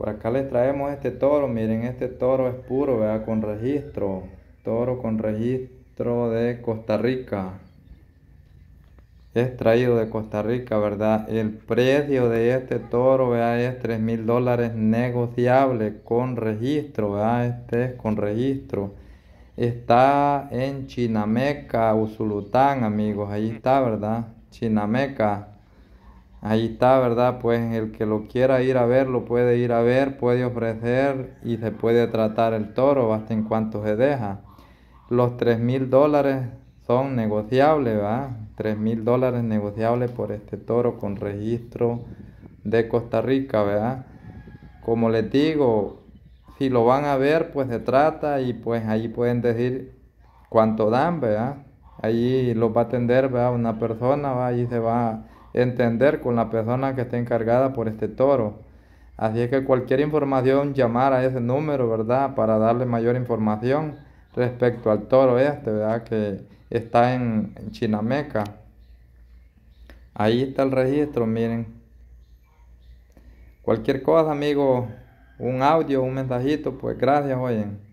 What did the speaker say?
Por acá les traemos este toro, miren, este toro es puro, vea, con registro. Toro con registro de Costa Rica. Es traído de Costa Rica, ¿verdad? El precio de este toro, vea, es 3 mil dólares negociable con registro, vea, este es con registro. Está en Chinameca, Usulután, amigos, ahí está, ¿verdad? Chinameca. Ahí está, ¿verdad? Pues el que lo quiera ir a ver, lo puede ir a ver, puede ofrecer y se puede tratar el toro basta en cuanto se deja. Los tres mil dólares son negociables, ¿verdad? Tres mil dólares negociables por este toro con registro de Costa Rica, ¿verdad? Como les digo, si lo van a ver, pues se trata y pues ahí pueden decir cuánto dan, ¿verdad? Allí los va a atender, ¿verdad? Una persona, ¿va? Allí se va entender con la persona que está encargada por este toro. Así es que cualquier información, llamar a ese número, ¿verdad? Para darle mayor información respecto al toro este, ¿verdad? Que está en, Chinameca. Ahí está el registro, miren. Cualquier cosa, amigo, un audio, un mensajito, pues gracias, oyen.